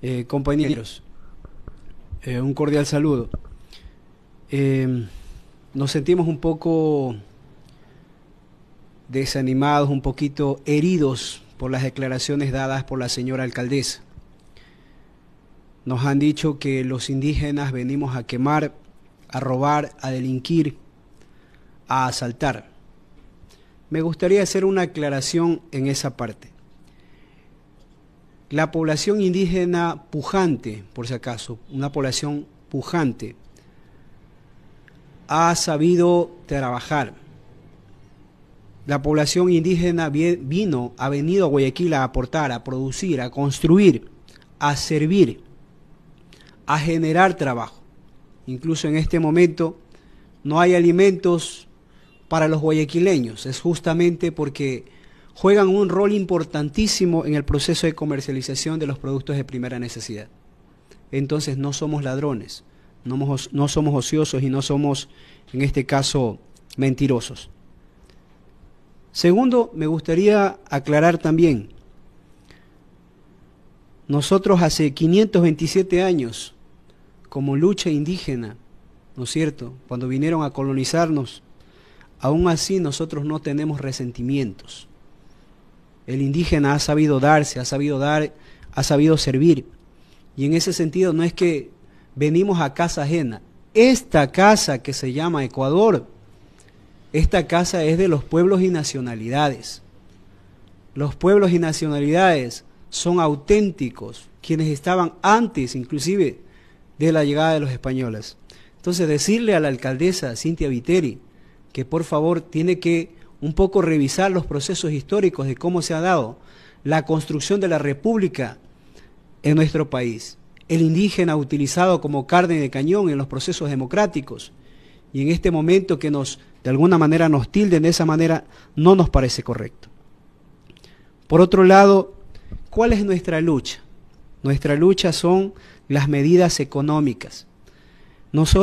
Eh, compañeros, eh, un cordial saludo. Eh, nos sentimos un poco desanimados, un poquito heridos por las declaraciones dadas por la señora alcaldesa. Nos han dicho que los indígenas venimos a quemar, a robar, a delinquir, a asaltar. Me gustaría hacer una aclaración en esa parte. La población indígena pujante, por si acaso, una población pujante, ha sabido trabajar. La población indígena vino, ha venido a Guayaquil a aportar, a producir, a construir, a servir, a generar trabajo. Incluso en este momento no hay alimentos para los guayaquileños. Es justamente porque juegan un rol importantísimo en el proceso de comercialización de los productos de primera necesidad. Entonces no somos ladrones, no, somos, ociosos y no somos, en este caso, mentirosos. Segundo, me gustaría aclarar también, nosotros hace 527 años, como lucha indígena, ¿no es cierto?, cuando vinieron a colonizarnos, aún así nosotros no tenemos resentimientos. El indígena ha sabido darse, ha sabido dar, ha sabido servir. Y en ese sentido no es que venimos a casa ajena. Esta casa que se llama Ecuador, esta casa es de los pueblos y nacionalidades. Los pueblos y nacionalidades son auténticos, quienes estaban antes inclusive de la llegada de los españoles. Entonces decirle a la alcaldesa Cintia Viteri que por favor tiene que un poco revisar los procesos históricos de cómo se ha dado la construcción de la República en nuestro país, el indígena utilizado como carne de cañón en los procesos democráticos, y en este momento que nos, de alguna manera, nos tilden de esa manera, no nos parece correcto. Por otro lado, ¿cuál es nuestra lucha? Nuestra lucha son las medidas económicas.